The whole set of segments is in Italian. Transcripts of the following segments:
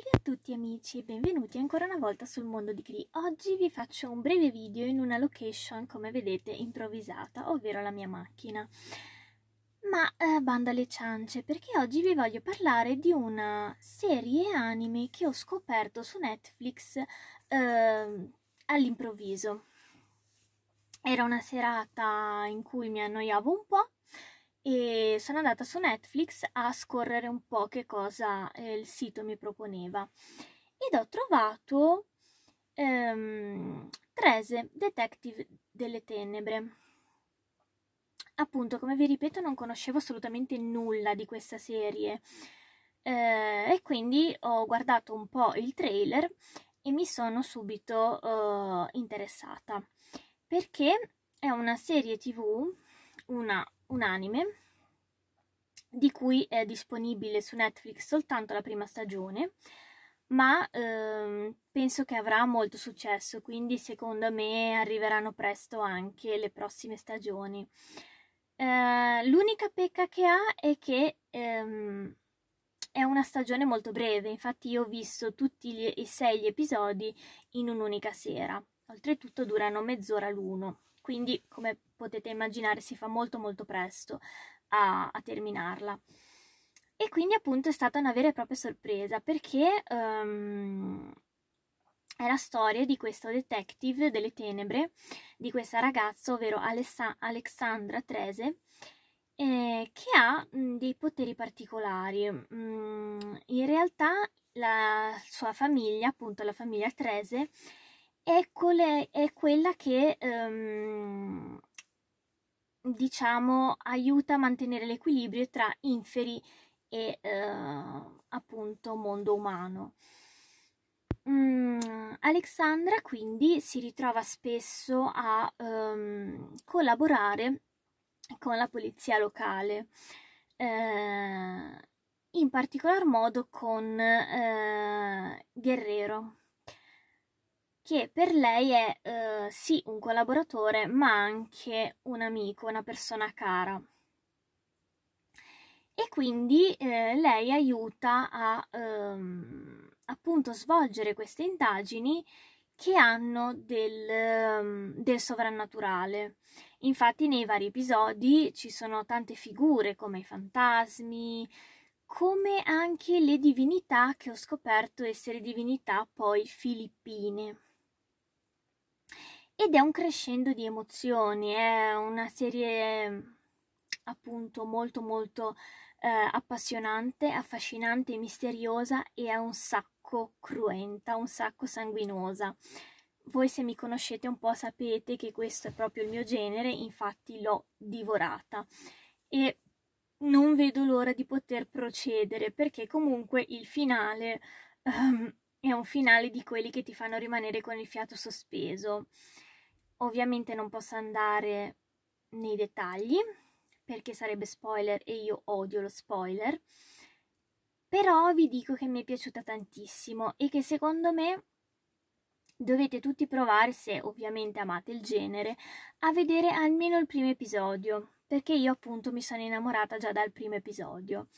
Salve a tutti amici e benvenuti ancora una volta sul mondo di Cree. Oggi vi faccio un breve video in una location, come vedete, improvvisata, ovvero la mia macchina. Ma eh, bando alle ciance, perché oggi vi voglio parlare di una serie anime che ho scoperto su Netflix eh, all'improvviso. Era una serata in cui mi annoiavo un po' e sono andata su Netflix a scorrere un po' che cosa eh, il sito mi proponeva ed ho trovato ehm, Trese Detective delle Tenebre. Appunto, come vi ripeto, non conoscevo assolutamente nulla di questa serie eh, e quindi ho guardato un po' il trailer e mi sono subito eh, interessata perché è una serie tv, una un anime di cui è disponibile su Netflix soltanto la prima stagione, ma ehm, penso che avrà molto successo, quindi secondo me arriveranno presto anche le prossime stagioni. Eh, l'unica pecca che ha è che ehm, è una stagione molto breve, infatti io ho visto tutti gli, e sei gli episodi in un'unica sera, oltretutto durano mezz'ora l'uno quindi come potete immaginare si fa molto molto presto a, a terminarla. E quindi appunto è stata una vera e propria sorpresa perché um, è la storia di questo detective delle tenebre, di questa ragazza, ovvero Alessa- Alexandra Trese, eh, che ha mh, dei poteri particolari. Mm, in realtà la sua famiglia, appunto la famiglia Trese, è, quelle, è quella che ehm, diciamo aiuta a mantenere l'equilibrio tra inferi e eh, appunto mondo umano. Mm, Alexandra quindi si ritrova spesso a ehm, collaborare con la polizia locale, eh, in particolar modo con eh, Guerrero, che per lei è eh, sì un collaboratore, ma anche un amico, una persona cara. E quindi eh, lei aiuta a ehm, appunto svolgere queste indagini che hanno del, ehm, del, sovrannaturale. Infatti nei vari episodi ci sono tante figure come i fantasmi, come anche le divinità che ho scoperto essere divinità poi filippine ed è un crescendo di emozioni, è una serie appunto molto molto eh, appassionante, affascinante, misteriosa e è un sacco cruenta, un sacco sanguinosa. Voi se mi conoscete un po' sapete che questo è proprio il mio genere, infatti l'ho divorata e non vedo l'ora di poter procedere perché comunque il finale um, è un finale di quelli che ti fanno rimanere con il fiato sospeso. Ovviamente non posso andare nei dettagli perché sarebbe spoiler e io odio lo spoiler, però vi dico che mi è piaciuta tantissimo e che secondo me dovete tutti provare, se ovviamente amate il genere, a vedere almeno il primo episodio, perché io appunto mi sono innamorata già dal primo episodio.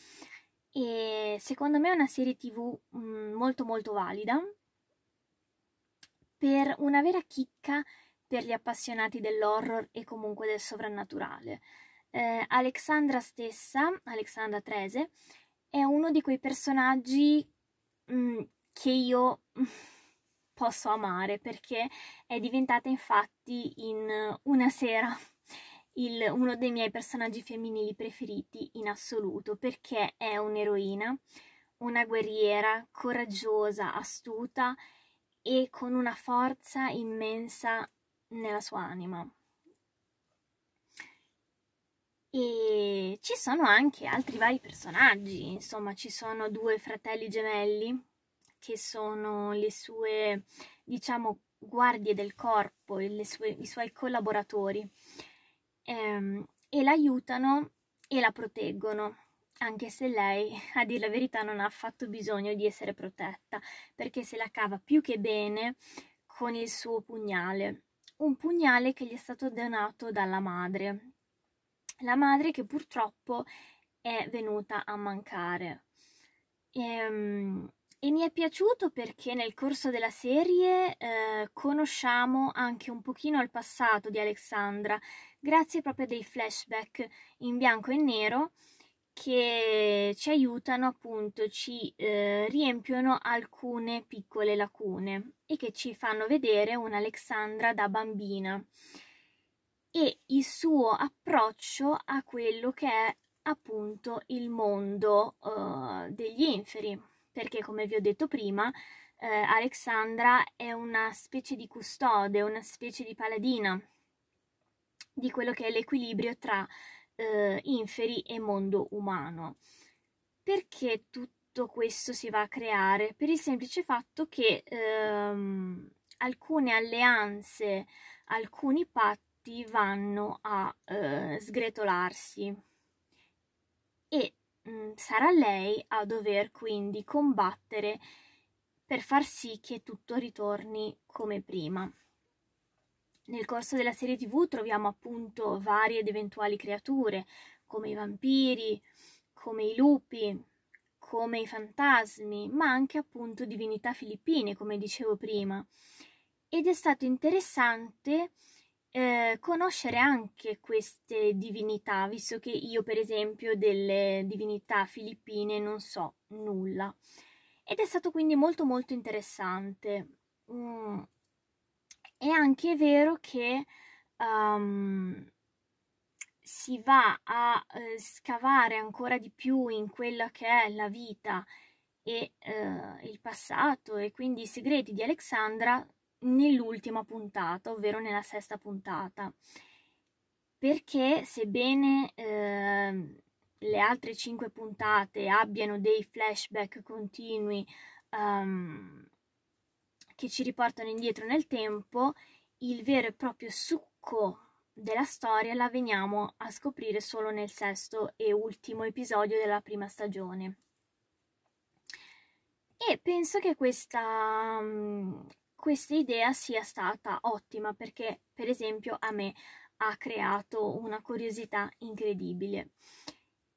E secondo me è una serie tv mm, molto molto valida per una vera chicca per gli appassionati dell'horror e comunque del sovrannaturale. Eh, Alexandra stessa, Alexandra Trese, è uno di quei personaggi mh, mm, che io posso amare perché è diventata infatti in una sera il, uno dei miei personaggi femminili preferiti in assoluto perché è un'eroina, una guerriera coraggiosa, astuta e con una forza immensa nella sua anima. E ci sono anche altri vari personaggi, insomma ci sono due fratelli gemelli che sono le sue, diciamo, guardie del corpo, sue, i suoi collaboratori ehm, e l'aiutano e la proteggono, anche se lei, a dire la verità, non ha affatto bisogno di essere protetta, perché se la cava più che bene con il suo pugnale un pugnale che gli è stato donato dalla madre. La madre che purtroppo è venuta a mancare. E, ehm, e mi è piaciuto perché nel corso della serie eh, conosciamo anche un pochino il passato di Alexandra, grazie proprio a dei flashback in bianco e nero che ci aiutano appunto, ci eh, riempiono alcune piccole lacune e che ci fanno vedere un'Alexandra da bambina e il suo approccio a quello che è appunto il mondo eh, degli inferi, perché come vi ho detto prima, eh, Alexandra è una specie di custode, una specie di paladina di quello che è l'equilibrio tra eh, inferi e mondo umano. Perché tutto questo si va a creare? Per il semplice fatto che ehm, alcune alleanze, alcuni patti vanno a eh, sgretolarsi e mh, mm, sarà lei a dover quindi combattere per far sì che tutto ritorni come prima. Nel corso della serie tv troviamo appunto varie ed eventuali creature, come i vampiri, come i lupi, come i fantasmi, ma anche appunto divinità filippine, come dicevo prima. Ed è stato interessante eh, conoscere anche queste divinità, visto che io per esempio delle divinità filippine non so nulla. Ed è stato quindi molto molto interessante. Mm anche vero che um, si va a eh, scavare ancora di più in quella che è la vita e eh, il passato e quindi i segreti di Alexandra nell'ultima puntata, ovvero nella sesta puntata. Perché sebbene eh, le altre cinque puntate abbiano dei flashback continui um, che ci riportano indietro nel tempo, il vero e proprio succo della storia la veniamo a scoprire solo nel sesto e ultimo episodio della prima stagione. E penso che questa, mm, questa idea sia stata ottima perché, per esempio, a me ha creato una curiosità incredibile.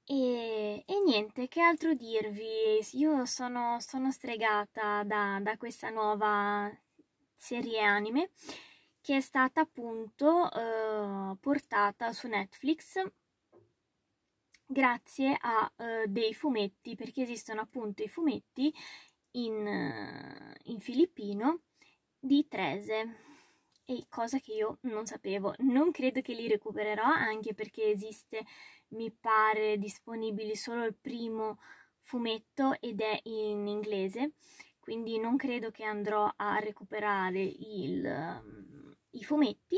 E, e, niente, che altro dirvi? Io sono, sono stregata da, da, questa nuova serie anime che è stata appunto eh, portata su Netflix grazie a eh, dei fumetti, perché esistono appunto i fumetti in, eh, in filippino di Trese e cosa che io non sapevo. Non credo che li recupererò, anche perché esiste, mi pare, disponibile solo il primo fumetto ed è in inglese, quindi non credo che andrò a recuperare il, i fumetti,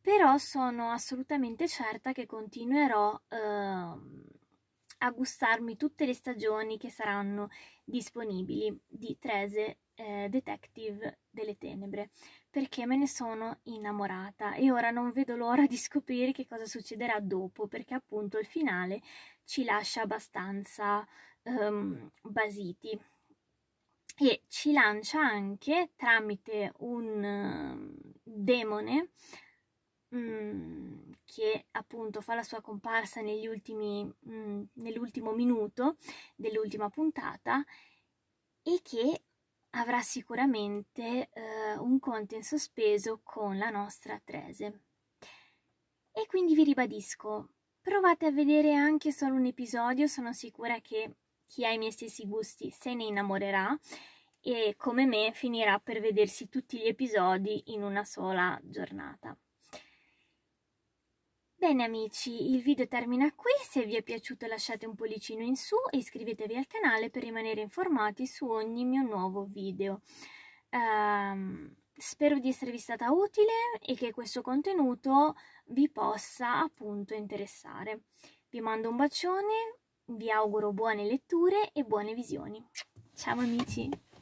però sono assolutamente certa che continuerò eh, a gustarmi tutte le stagioni che saranno disponibili di Trese eh, Detective delle Tenebre perché me ne sono innamorata e ora non vedo l'ora di scoprire che cosa succederà dopo, perché appunto il finale ci lascia abbastanza um, basiti e ci lancia anche tramite un uh, demone um, che appunto fa la sua comparsa negli ultimi, um, nell'ultimo minuto dell'ultima puntata e che avrà sicuramente eh, un conto in sospeso con la nostra Trese. E quindi vi ribadisco, provate a vedere anche solo un episodio, sono sicura che chi ha i miei stessi gusti se ne innamorerà e come me finirà per vedersi tutti gli episodi in una sola giornata. Bene amici, il video termina qui, se vi è piaciuto lasciate un pollicino in su e iscrivetevi al canale per rimanere informati su ogni mio nuovo video. Um, spero di esservi stata utile e che questo contenuto vi possa appunto interessare. Vi mando un bacione, vi auguro buone letture e buone visioni. Ciao amici!